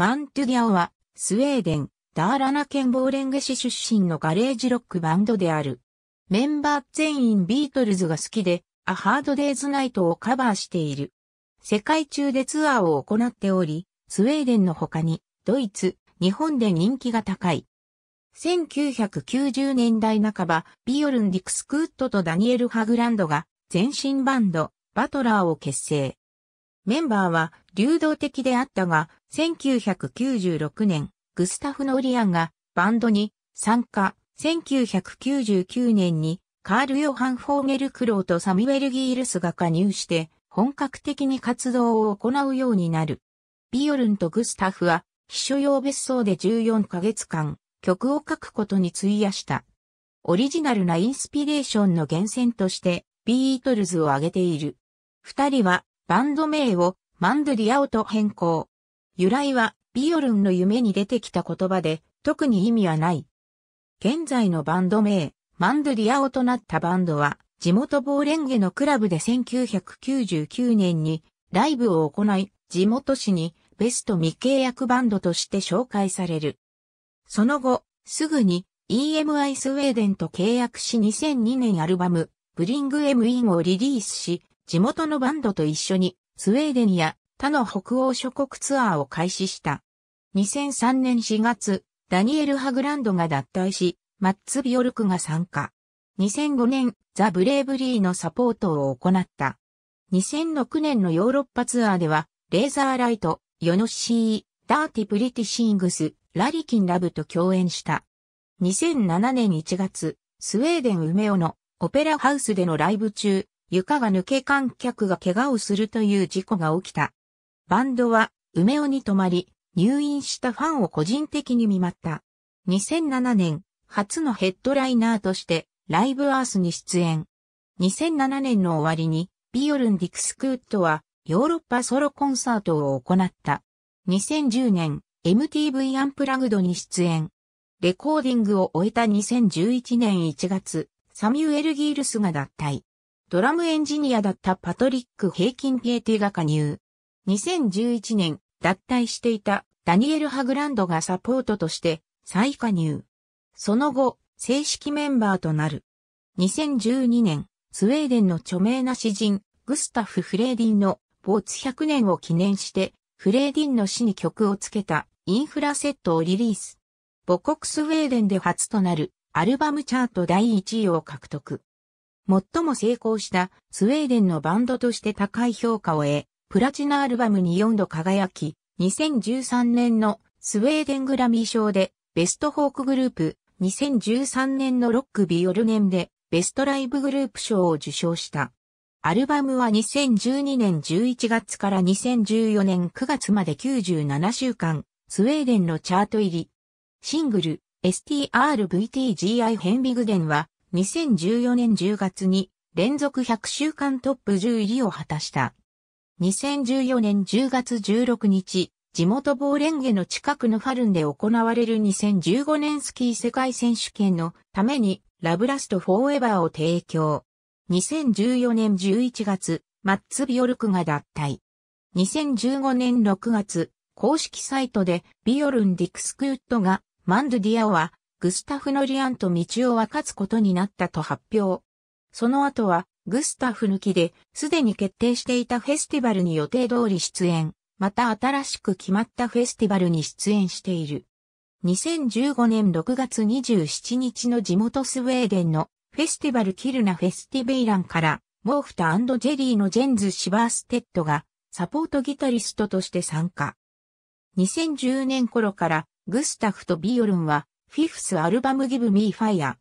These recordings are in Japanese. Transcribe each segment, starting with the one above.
マントゥギャオは、スウェーデン、ダーラナ県ボーレンゲ市出身のガレージロックバンドである。メンバー全員ビートルズが好きで、アハードデイズナイトをカバーしている。世界中でツアーを行っており、スウェーデンの他に、ドイツ、日本で人気が高い。1990年代半ば、ビオルン・ディクス・クットとダニエル・ハグランドが、全身バンド、バトラーを結成。メンバーは、流動的であったが、1996年、グスタフ・ノーリアンがバンドに参加、1999年にカール・ヨハン・フォーゲル・クローとサミュエル・ギールスが加入して、本格的に活動を行うようになる。ビオルンとグスタフは、秘書用別荘で14ヶ月間、曲を書くことに費やした。オリジナルなインスピレーションの源泉として、ビートルズを挙げている。二人は、バンド名をマンドゥリアオと変更。由来は、ビオルンの夢に出てきた言葉で、特に意味はない。現在のバンド名、マンドゥリアオとなったバンドは、地元ボーレンゲのクラブで1999年にライブを行い、地元市にベスト未契約バンドとして紹介される。その後、すぐに EMI スウェーデンと契約し2002年アルバム、ブリング M インをリリースし、地元のバンドと一緒にスウェーデンや他の北欧諸国ツアーを開始した。2003年4月、ダニエル・ハグランドが脱退し、マッツ・ビオルクが参加。2005年、ザ・ブレイブリーのサポートを行った。2006年のヨーロッパツアーでは、レーザーライト、ヨノシー、ダーティ・プリティシングス、ラリキン・ラブと共演した。2007年1月、スウェーデン・ウメオのオペラハウスでのライブ中、床が抜け観客が怪我をするという事故が起きた。バンドは梅尾に泊まり、入院したファンを個人的に見舞った。2007年、初のヘッドライナーとして、ライブアースに出演。2007年の終わりに、ビオルン・ディクスクウッドは、ヨーロッパソロコンサートを行った。2010年、MTV アンプラグドに出演。レコーディングを終えた2011年1月、サミュエル・ギールスが脱退。ドラムエンジニアだったパトリック・ヘイキンピエティが加入。2011年、脱退していたダニエル・ハグランドがサポートとして再加入。その後、正式メンバーとなる。2012年、スウェーデンの著名な詩人、グスタフ・フレーディンの没100年を記念して、フレーディンの詩に曲をつけたインフラセットをリリース。母国スウェーデンで初となるアルバムチャート第1位を獲得。最も成功したスウェーデンのバンドとして高い評価を得、プラチナアルバムに4度輝き、2013年のスウェーデングラミー賞でベストフォークグループ、2013年のロックビオルネンでベストライブグループ賞を受賞した。アルバムは2012年11月から2014年9月まで97週間、スウェーデンのチャート入り。シングル、STRVTGI ヘンビグデンは2014年10月に連続100週間トップ10入りを果たした。2014年10月16日、地元ボーレンゲの近くのファルンで行われる2015年スキー世界選手権のためにラブラストフォーエバーを提供。2014年11月、マッツ・ビオルクが脱退。2015年6月、公式サイトでビオルン・ディクスクウッドがマンドディアオはグスタフノリアンと道を分かつことになったと発表。その後は、グスタフ抜きで、すでに決定していたフェスティバルに予定通り出演、また新しく決まったフェスティバルに出演している。2015年6月27日の地元スウェーデンのフェスティバルキルナフェスティベイランから、モーフタジェリーのジェンズ・シバーステッドがサポートギタリストとして参加。2010年頃からグスタフとビオルンはフィフスアルバム Give Me Fire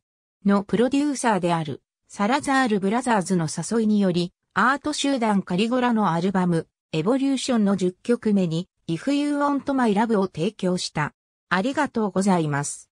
のプロデューサーであるサラザールブラザーズの誘いにより、アート集団カリゴラのアルバム、エボリューションの10曲目に、If You Want My Love を提供した。ありがとうございます。